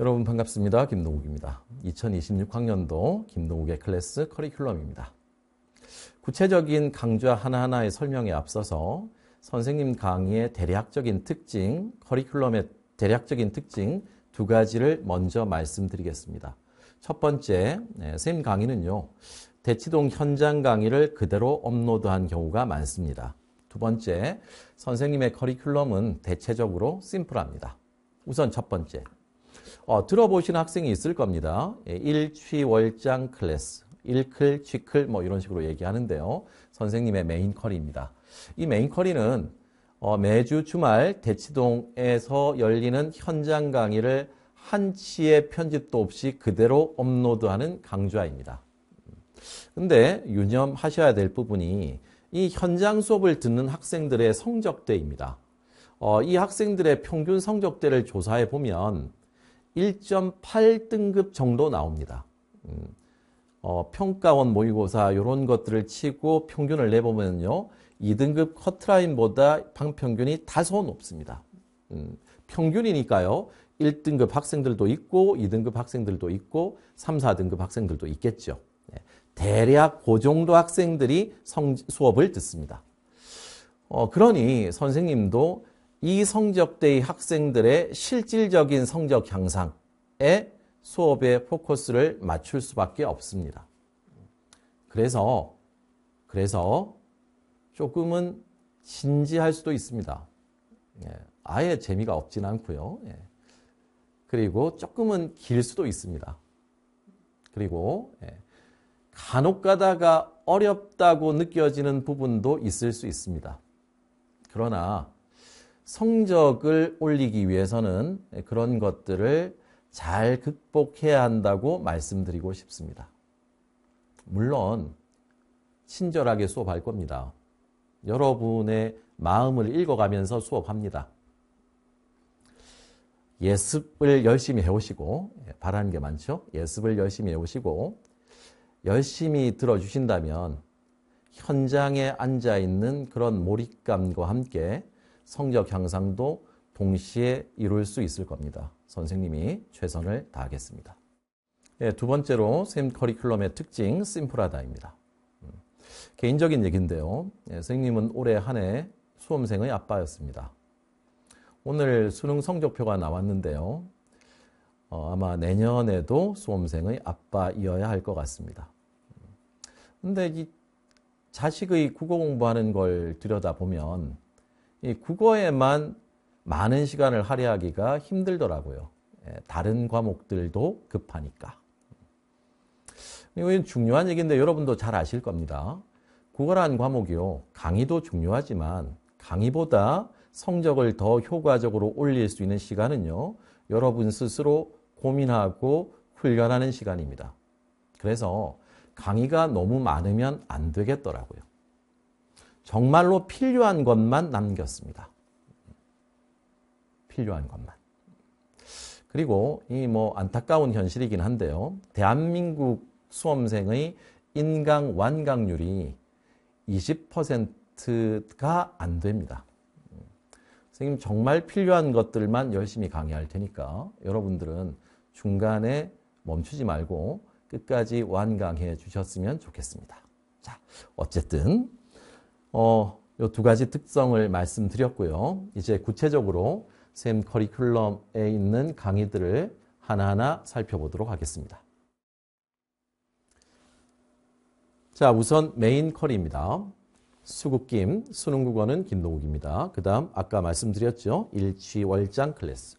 여러분 반갑습니다. 김동욱입니다. 2026학년도 김동욱의 클래스 커리큘럼입니다. 구체적인 강좌 하나하나의 설명에 앞서서 선생님 강의의 대략적인 특징, 커리큘럼의 대략적인 특징 두 가지를 먼저 말씀드리겠습니다. 첫 번째, 네, 선생님 강의는요. 대치동 현장 강의를 그대로 업로드한 경우가 많습니다. 두 번째, 선생님의 커리큘럼은 대체적으로 심플합니다. 우선 첫 번째, 어, 들어보신 학생이 있을 겁니다. 예, 일취월장 클래스, 일클, 취클 뭐 이런 식으로 얘기하는데요. 선생님의 메인 커리입니다. 이 메인 커리는 어, 매주 주말 대치동에서 열리는 현장 강의를 한치의 편집도 없이 그대로 업로드하는 강좌입니다. 근데 유념하셔야 될 부분이 이 현장 수업을 듣는 학생들의 성적대입니다. 어, 이 학생들의 평균 성적대를 조사해 보면 1.8등급 정도 나옵니다. 음, 어, 평가원 모의고사 이런 것들을 치고 평균을 내보면요. 2등급 커트라인보다 방평균이 다소 높습니다. 음, 평균이니까요. 1등급 학생들도 있고 2등급 학생들도 있고 3, 4등급 학생들도 있겠죠. 네. 대략 고그 정도 학생들이 성, 수업을 듣습니다. 어, 그러니 선생님도 이 성적대의 학생들의 실질적인 성적 향상에 수업의 포커스를 맞출 수밖에 없습니다. 그래서 그래서 조금은 진지할 수도 있습니다. 예, 아예 재미가 없진 않고요. 예. 그리고 조금은 길 수도 있습니다. 그리고 예, 간혹 가다가 어렵다고 느껴지는 부분도 있을 수 있습니다. 그러나 성적을 올리기 위해서는 그런 것들을 잘 극복해야 한다고 말씀드리고 싶습니다. 물론 친절하게 수업할 겁니다. 여러분의 마음을 읽어가면서 수업합니다. 예습을 열심히 해오시고 예, 바라는 게 많죠. 예습을 열심히 해오시고 열심히 들어주신다면 현장에 앉아 있는 그런 몰입감과 함께 성적 향상도 동시에 이룰 수 있을 겁니다. 선생님이 최선을 다하겠습니다. 네, 두 번째로 샘 커리큘럼의 특징 심플하다입니다. 음, 개인적인 얘기인데요. 네, 선생님은 올해 한 해 수험생의 아빠였습니다. 오늘 수능 성적표가 나왔는데요. 어, 아마 내년에도 수험생의 아빠이어야 할 것 같습니다. 음, 근데 이 자식의 국어 공부하는 걸 들여다보면 이 국어에만 많은 시간을 할애하기가 힘들더라고요. 예, 다른 과목들도 급하니까. 이건 중요한 얘기인데 여러분도 잘 아실 겁니다. 국어란 과목이요. 강의도 중요하지만 강의보다 성적을 더 효과적으로 올릴 수 있는 시간은요. 여러분 스스로 고민하고 훈련하는 시간입니다. 그래서 강의가 너무 많으면 안 되겠더라고요. 정말로 필요한 것만 남겼습니다. 필요한 것만. 그리고 이 뭐 안타까운 현실이긴 한데요. 대한민국 수험생의 인강 완강률이 20%가 안 됩니다. 선생님 정말 필요한 것들만 열심히 강의할 테니까 여러분들은 중간에 멈추지 말고 끝까지 완강해 주셨으면 좋겠습니다. 자, 어쨌든 어, 이 두 가지 특성을 말씀드렸고요. 이제 구체적으로 샘 커리큘럼에 있는 강의들을 하나하나 살펴보도록 하겠습니다. 자, 우선 메인 커리입니다. 수국김, 수능 국어는 김동욱입니다. 그 다음 아까 말씀드렸죠. 일취월장 클래스.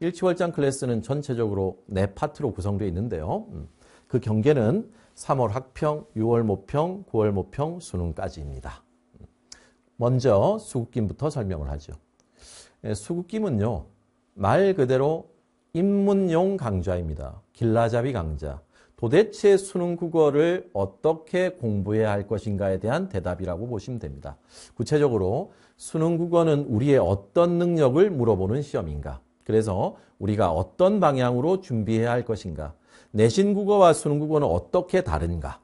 일취월장 클래스는 전체적으로 네 파트로 구성되어 있는데요. 음, 그 경계는 3월 학평, 6월 모평, 9월 모평, 수능까지입니다. 먼저 수국김부터 설명을 하죠. 예, 수국김은요. 말 그대로 입문용 강좌입니다. 길라잡이 강좌. 도대체 수능 국어를 어떻게 공부해야 할 것인가에 대한 대답이라고 보시면 됩니다. 구체적으로 수능 국어는 우리의 어떤 능력을 물어보는 시험인가? 그래서 우리가 어떤 방향으로 준비해야 할 것인가? 내신 국어와 수능 국어는 어떻게 다른가?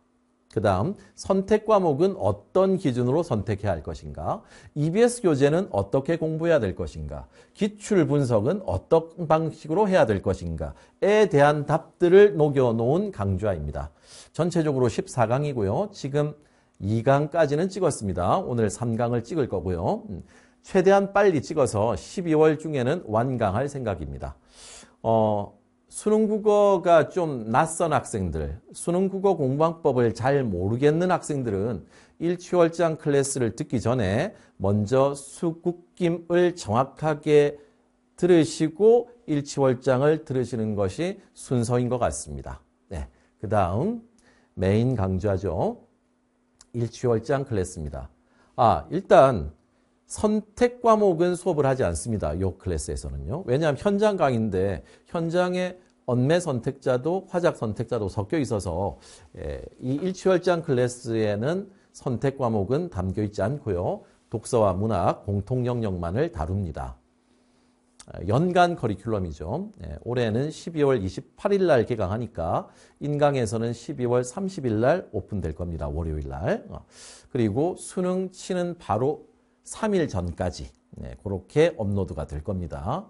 그 다음 선택 과목은 어떤 기준으로 선택해야 할 것인가? EBS 교재는 어떻게 공부해야 될 것인가? 기출 분석은 어떤 방식으로 해야 될 것인가?에 대한 답들을 녹여놓은 강좌입니다. 전체적으로 14강이고요. 지금 2강까지는 찍었습니다. 오늘 3강을 찍을 거고요. 음, 최대한 빨리 찍어서 12월 중에는 완강할 생각입니다. 어, 수능 국어가 좀 낯선 학생들, 수능 국어 공부방법을 잘 모르겠는 학생들은 일취월장 클래스를 듣기 전에 먼저 수국김을 정확하게 들으시고 일취월장을 들으시는 것이 순서인 것 같습니다. 네, 그 다음 메인 강좌죠. 일취월장 클래스입니다. 아, 일단 선택 과목은 수업을 하지 않습니다. 요 클래스에서는요. 왜냐하면 현장 강의인데 현장에 언매 선택자도 화작 선택자도 섞여 있어서 예, 이 일취월장 클래스에는 선택 과목은 담겨 있지 않고요. 독서와 문학 공통 영역만을 다룹니다. 연간 커리큘럼이죠. 예, 올해는 12월 28일 날 개강하니까 인강에서는 12월 30일 날 오픈될 겁니다. 월요일 날. 어, 그리고 수능 치는 바로 3일 전까지 네, 그렇게 업로드가 될 겁니다.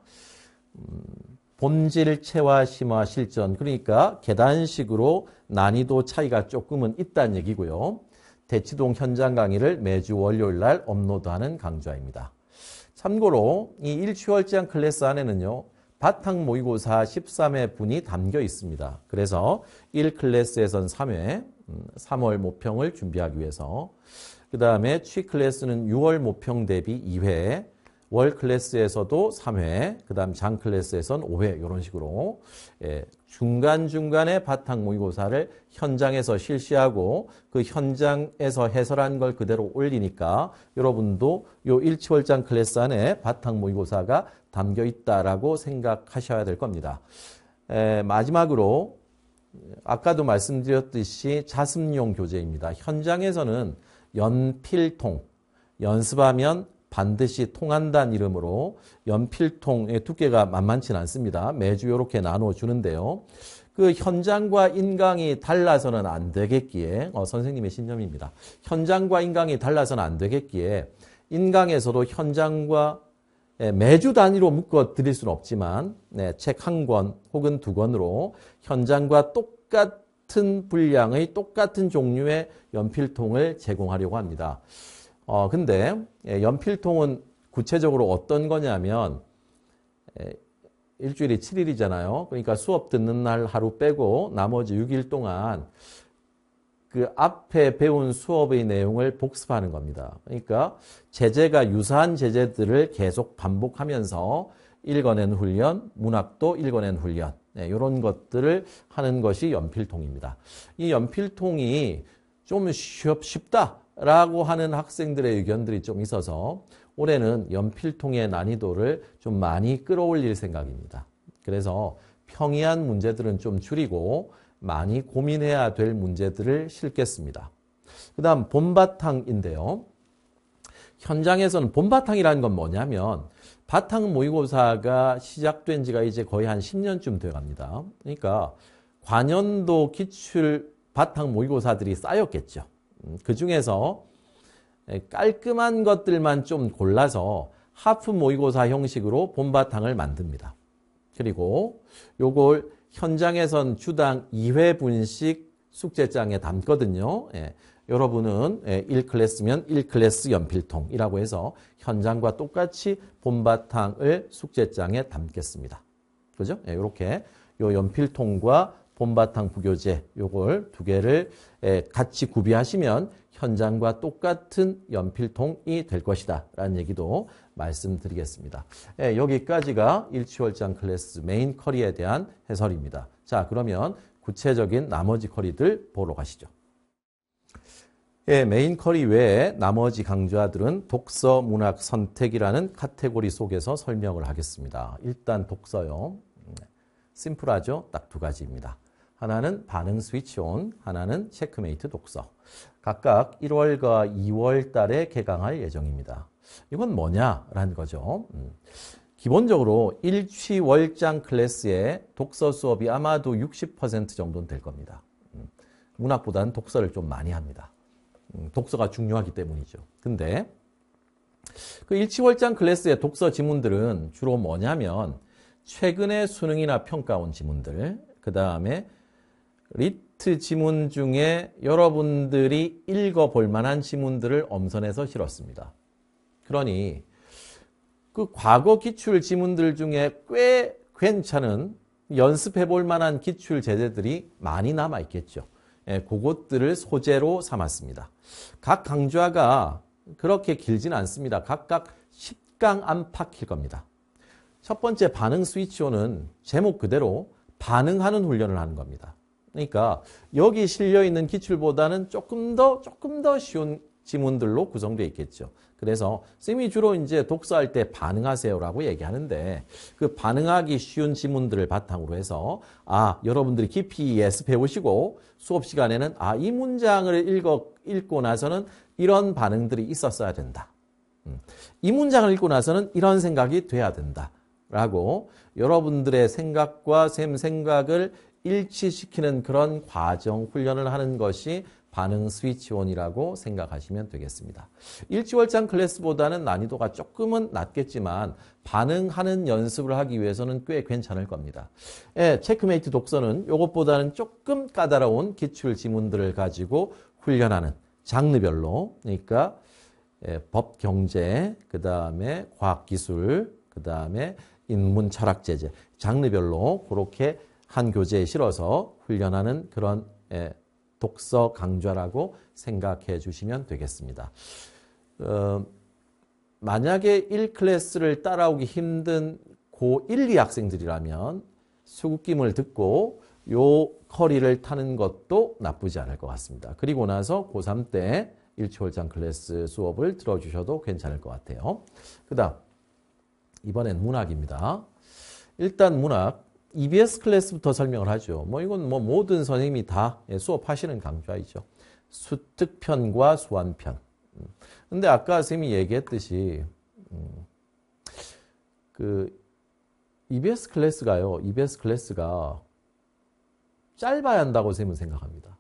음, 본질 체화 심화 실전 그러니까 계단식으로 난이도 차이가 조금은 있다는 얘기고요. 대치동 현장 강의를 매주 월요일 날 업로드하는 강좌입니다. 참고로 이 일취월장 클래스 안에는요. 바탕 모의고사 13회 분이 담겨 있습니다. 그래서 1클래스에선 3회, 3월 음, 모평을 준비하기 위해서 그 다음에 취 클래스는 6월 모평 대비 2회, 월 클래스에서도 3회, 그 다음 장 클래스에선 5회 이런 식으로 예, 중간중간에 바탕 모의고사를 현장에서 실시하고 그 현장에서 해설한 걸 그대로 올리니까 여러분도 요 일치월장 클래스 안에 바탕 모의고사가 담겨 있다라고 생각하셔야 될 겁니다. 에, 마지막으로 아까도 말씀드렸듯이 자습용 교재입니다. 현장에서는 연필통, 연습하면 반드시 통한다는 이름으로 연필통의 두께가 만만치는 않습니다. 매주 이렇게 나눠주는데요. 그 현장과 인강이 달라서는 안 되겠기에 어, 선생님의 신념입니다. 현장과 인강이 달라서는 안 되겠기에 인강에서도 현장과 예, 매주 단위로 묶어 드릴 수는 없지만 네, 책 한 권 혹은 두 권으로 현장과 똑같 같은 분량의 똑같은 종류의 연필통을 제공하려고 합니다. 어, 근데 예, 연필통은 구체적으로 어떤 거냐면 예, 일주일이 7일이잖아요. 그러니까 수업 듣는 날 하루 빼고 나머지 6일 동안 그 앞에 배운 수업의 내용을 복습하는 겁니다. 그러니까 제재가 유사한 제재들을 계속 반복하면서 읽어낸 훈련, 문학도 읽어낸 훈련, 네, 이런 것들을 하는 것이 연필통입니다. 이 연필통이 좀 쉽다라고 하는 학생들의 의견들이 좀 있어서 올해는 연필통의 난이도를 좀 많이 끌어올릴 생각입니다. 그래서 평이한 문제들은 좀 줄이고 많이 고민해야 될 문제들을 실겠습니다. 그 다음 본바탕인데요 현장에서는 본바탕이라는 건 뭐냐면 바탕 모의고사가 시작된 지가 이제 거의 한 10년쯤 되어 갑니다. 그러니까 관연도 기출 바탕 모의고사들이 쌓였겠죠. 음, 그 중에서 깔끔한 것들만 좀 골라서 하프 모의고사 형식으로 본바탕을 만듭니다. 그리고 요걸 현장에선 주당 2회분씩 숙제장에 담거든요. 예, 여러분은 1클래스면 예, 1클래스 연필통이라고 해서 현장과 똑같이 본바탕을 숙제장에 담겠습니다. 그죠? 이렇게 예, 요 연필통과 본바탕 부교재 요걸 두 개를 예, 같이 구비하시면 현장과 똑같은 연필통이 될 것이다 라는 얘기도 말씀드리겠습니다. 예, 여기까지가 일치월장 클래스 메인 커리에 대한 해설입니다. 자 그러면 구체적인 나머지 커리들 보러 가시죠. 예, 메인 커리 외에 나머지 강좌들은 독서 문학 선택이라는 카테고리 속에서 설명을 하겠습니다. 일단 독서요. 음, 심플하죠? 딱 두 가지입니다. 하나는 반응 스위치 온, 하나는 체크메이트 독서. 각각 1월과 2월 달에 개강할 예정입니다. 이건 뭐냐라는 거죠. 음. 기본적으로 일취월장 클래스의 독서 수업이 아마도 60% 정도는 될 겁니다. 음. 문학보다는 독서를 좀 많이 합니다. 음, 독서가 중요하기 때문이죠. 근데 그 일치월장 클래스의 독서 지문들은 주로 뭐냐면 최근의 수능이나 평가원 지문들, 그 다음에 리트 지문 중에 여러분들이 읽어볼 만한 지문들을 엄선해서 실었습니다. 그러니 그 과거 기출 지문들 중에 꽤 괜찮은 연습해볼 만한 기출 제재들이 많이 남아있겠죠. 예, 그것들을 소재로 삼았습니다. 각 강좌가 그렇게 길지는 않습니다. 각각 10강 안팎일 겁니다. 첫 번째 반응 스위치오는 제목 그대로 반응하는 훈련을 하는 겁니다. 그러니까 여기 실려있는 기출보다는 조금 더 조금 더 쉬운 지문들로 구성되어 있겠죠. 그래서 쌤이 주로 이제 독서할 때 반응하세요라고 얘기하는데 그 반응하기 쉬운 지문들을 바탕으로 해서 아 여러분들이 깊이 예습 해보시고 수업 시간에는 아 이 문장을 읽어 읽고 나서는 이런 반응들이 있었어야 된다. 음, 이 문장을 읽고 나서는 이런 생각이 돼야 된다. 라고 여러분들의 생각과 쌤 생각을 일치시키는 그런 과정 훈련을 하는 것이 반응 스위치온이라고 생각하시면 되겠습니다. 일지월장 클래스보다는 난이도가 조금은 낮겠지만 반응하는 연습을 하기 위해서는 꽤 괜찮을 겁니다. 예, 체크메이트 독서는 이것보다는 조금 까다로운 기출 지문들을 가지고 훈련하는 장르별로 그러니까 예, 법경제, 그 다음에 과학기술, 그 다음에 인문철학제재 장르별로 그렇게 한 교재에 실어서 훈련하는 그런 예, 독서 강좌라고 생각해 주시면 되겠습니다. 어, 만약에 1클래스를 따라오기 힘든 고1, 2 학생들이라면 수국김을 듣고 요 커리를 타는 것도 나쁘지 않을 것 같습니다. 그리고 나서 고3 때 일초월장 클래스 수업을 들어주셔도 괜찮을 것 같아요. 그 다음 이번엔 문학입니다. 일단 문학 EBS 클래스부터 설명을 하죠. 뭐 이건 뭐 모든 선생님이 다 예, 수업하시는 강좌이죠. 수특편과 수완편. 음. 근데 아까 선생님이 얘기했듯이 음, 그 EBS 클래스가요. EBS 클래스가 짧아야 한다고 선생님은 생각합니다.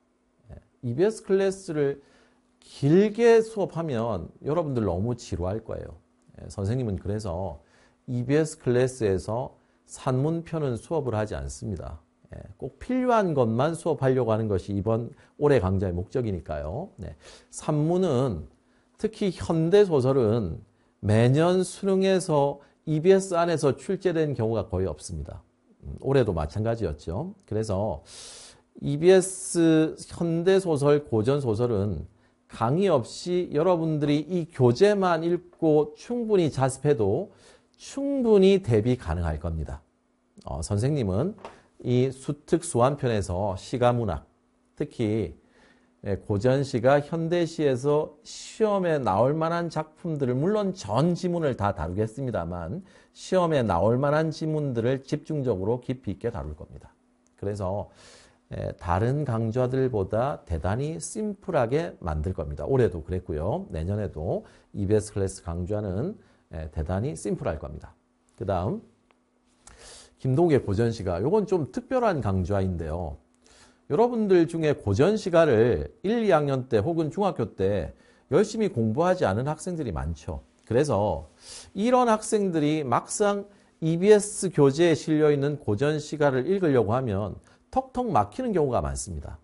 EBS 예. 클래스를 길게 수업하면 여러분들 너무 지루할 거예요. 예, 선생님은 그래서 EBS 클래스에서 산문편은 수업을 하지 않습니다. 예, 꼭 필요한 것만 수업하려고 하는 것이 이번 올해 강좌의 목적이니까요. 네. 산문은 특히 현대 소설은 매년 수능에서 EBS 안에서 출제된 경우가 거의 없습니다. 음, 올해도 마찬가지였죠. 그래서 EBS 현대 소설, 고전 소설은 강의 없이 여러분들이 이 교재만 읽고 충분히 자습해도 충분히 대비 가능할 겁니다. 어, 선생님은 이 수특 수완편에서 시가문학, 특히 예, 고전시가 현대시에서 시험에 나올 만한 작품들을 물론 전 지문을 다 다루겠습니다만 시험에 나올 만한 지문들을 집중적으로 깊이 있게 다룰 겁니다. 그래서 예, 다른 강좌들보다 대단히 심플하게 만들 겁니다. 올해도 그랬고요. 내년에도 EBS 클래스 강좌는 예, 대단히 심플할 겁니다. 그 다음 김동계 고전시가 이건좀 특별한 강좌인데요. 여러분들 중에 고전시가를 1, 2학년 때 혹은 중학교 때 열심히 공부하지 않은 학생들이 많죠. 그래서 이런 학생들이 막상 EBS 교재에 실려있는 고전시가를 읽으려고 하면 턱턱 막히는 경우가 많습니다.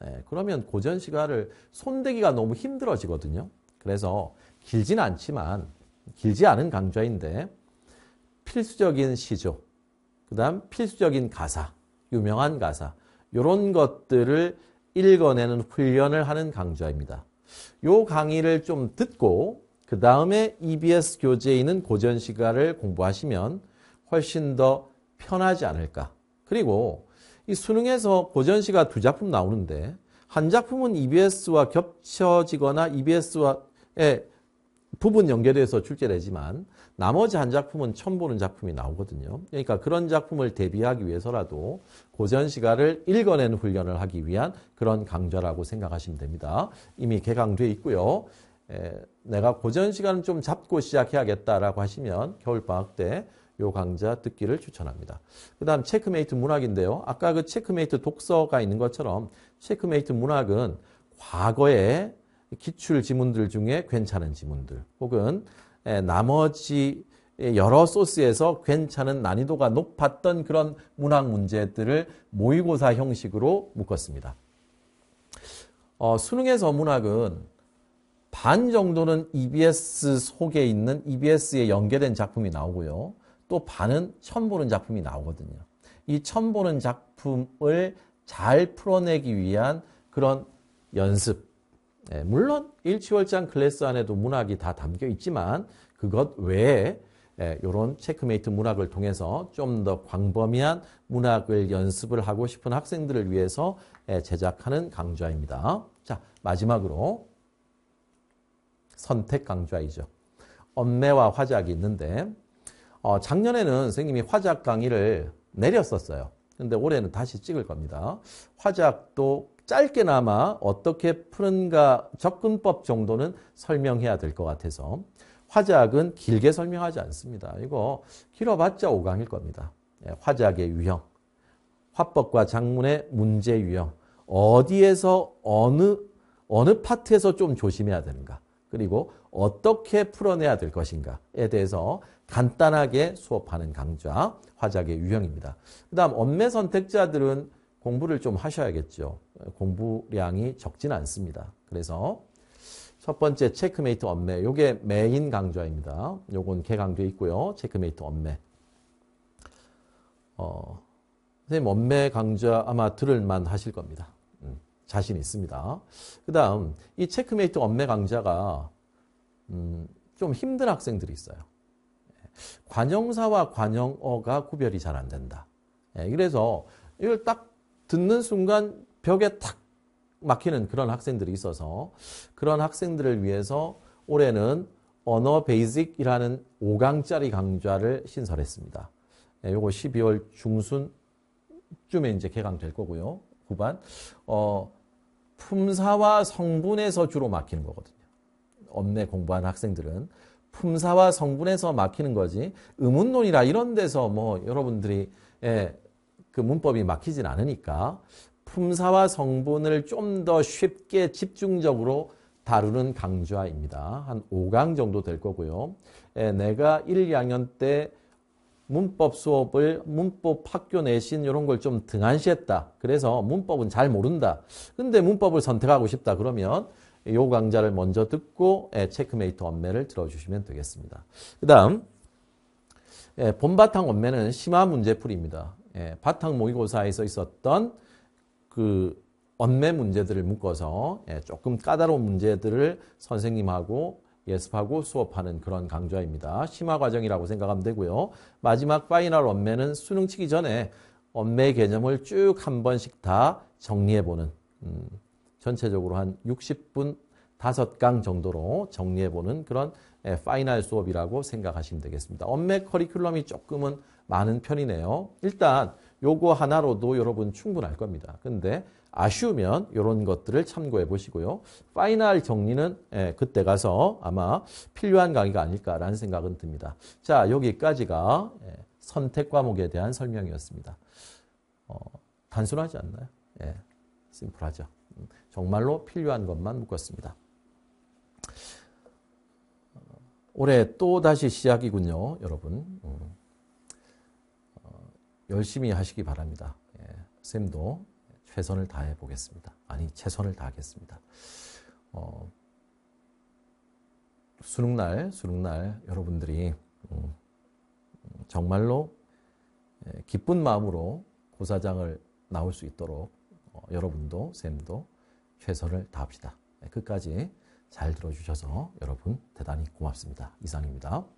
네, 그러면 고전시가를 손대기가 너무 힘들어지거든요. 그래서 길진 않지만 길지 않은 강좌인데 필수적인 시조, 그 다음 필수적인 가사, 유명한 가사 이런 것들을 읽어내는 훈련을 하는 강좌입니다. 요 강의를 좀 듣고 그 다음에 EBS 교재에 있는 고전 시가를 공부하시면 훨씬 더 편하지 않을까. 그리고 이 수능에서 고전 시가 두 작품 나오는데 한 작품은 EBS와 겹쳐지거나 EBS와의 부분 연결해서 출제되지만 나머지 한 작품은 처음 보는 작품이 나오거든요. 그러니까 그런 작품을 대비하기 위해서라도 고전 시가를 읽어내는 훈련을 하기 위한 그런 강좌라고 생각하시면 됩니다. 이미 개강돼 있고요. 에, 내가 고전 시간을 좀 잡고 시작해야겠다라고 하시면 겨울방학 때 요 강좌 듣기를 추천합니다. 그 다음 체크메이트 문학인데요. 아까 그 체크메이트 독서가 있는 것처럼 체크메이트 문학은 과거에 기출 지문들 중에 괜찮은 지문들 혹은 나머지 여러 소스에서 괜찮은 난이도가 높았던 그런 문학 문제들을 모의고사 형식으로 묶었습니다. 어, 수능에서 문학은 반 정도는 EBS 속에 있는 EBS에 연계된 작품이 나오고요. 또 반은 처음 보는 작품이 나오거든요. 이 처음 보는 작품을 잘 풀어내기 위한 그런 연습, 예, 물론 일치월장 클래스 안에도 문학이 다 담겨 있지만 그것 외에 이런 예, 체크메이트 문학을 통해서 좀 더 광범위한 문학을 연습을 하고 싶은 학생들을 위해서 예, 제작하는 강좌입니다. 자 마지막으로 선택 강좌이죠. 엄매와 화작이 있는데 어, 작년에는 선생님이 화작 강의를 내렸었어요. 근데 올해는 다시 찍을 겁니다. 화작도 짧게나마 어떻게 푸는가 접근법 정도는 설명해야 될 것 같아서 화작은 길게 설명하지 않습니다. 이거 길어봤자 5강일 겁니다. 예, 화작의 유형, 화법과 작문의 문제 유형, 어디에서 어느 어느 파트에서 좀 조심해야 되는가 그리고 어떻게 풀어내야 될 것인가에 대해서 간단하게 수업하는 강좌 화작의 유형입니다. 그 다음 엄매 선택자들은 공부를 좀 하셔야겠죠. 공부량이 적진 않습니다. 그래서 첫 번째 체크메이트 엄매. 요게 메인 강좌입니다. 요건 개강돼 있고요. 체크메이트 엄매. 어, 선생님 엄매 강좌 아마 들을만 하실 겁니다. 음, 자신 있습니다. 그 다음 이 체크메이트 엄매 강좌가 음, 좀 힘든 학생들이 있어요. 관형사와 관형어가 구별이 잘 안 된다. 예, 그래서 이걸 딱 듣는 순간 벽에 탁 막히는 그런 학생들이 있어서 그런 학생들을 위해서 올해는 언어 베이직이라는 5강짜리 강좌를 신설했습니다. 네, 요거 12월 중순쯤에 이제 개강될 거고요. 후반. 어, 품사와 성분에서 주로 막히는 거거든요. 엄내 공부한 학생들은 품사와 성분에서 막히는 거지 의문론이라 이런 데서 뭐 여러분들이 예, 그 문법이 막히진 않으니까 품사와 성분을 좀 더 쉽게 집중적으로 다루는 강좌입니다. 한 5강 정도 될 거고요. 예, 내가 1, 2학년 때 문법 수업을 문법 학교 내신 이런 걸 좀 등한시했다. 그래서 문법은 잘 모른다. 근데 문법을 선택하고 싶다 그러면 요 강좌를 먼저 듣고 예, 체크메이트 원매를 들어주시면 되겠습니다. 그 다음 예, 본바탕 원매는 심화 문제풀이입니다. 예, 바탕 모의고사에서 있었던 그 언매 문제들을 묶어서 예, 조금 까다로운 문제들을 선생님하고 예습하고 수업하는 그런 강좌입니다. 심화 과정이라고 생각하면 되고요. 마지막 파이널 언매는 수능 치기 전에 언매 개념을 쭉 한 번씩 다 정리해보는 음, 전체적으로 한 60분 5강 정도로 정리해보는 그런 예, 파이널 수업이라고 생각하시면 되겠습니다. 언매 커리큘럼이 조금은 많은 편이네요. 일단 요거 하나로도 여러분 충분할 겁니다. 근데 아쉬우면 이런 것들을 참고해 보시고요. 파이널 정리는 예, 그때 가서 아마 필요한 강의가 아닐까라는 생각은 듭니다. 자 여기까지가 예, 선택 과목에 대한 설명이었습니다. 어, 단순하지 않나요? 예, 심플하죠. 음, 정말로 필요한 것만 묶었습니다. 올해 또 다시 시작이군요, 여러분. 음. 열심히 하시기 바랍니다. 예, 쌤도 최선을 다해 보겠습니다. 아니 최선을 다하겠습니다. 어, 수능 날 수능 날 여러분들이 음, 정말로 예, 기쁜 마음으로 고사장을 나올 수 있도록 어, 여러분도 쌤도 최선을 다합시다. 예, 끝까지 잘 들어주셔서 여러분 대단히 고맙습니다. 이상입니다.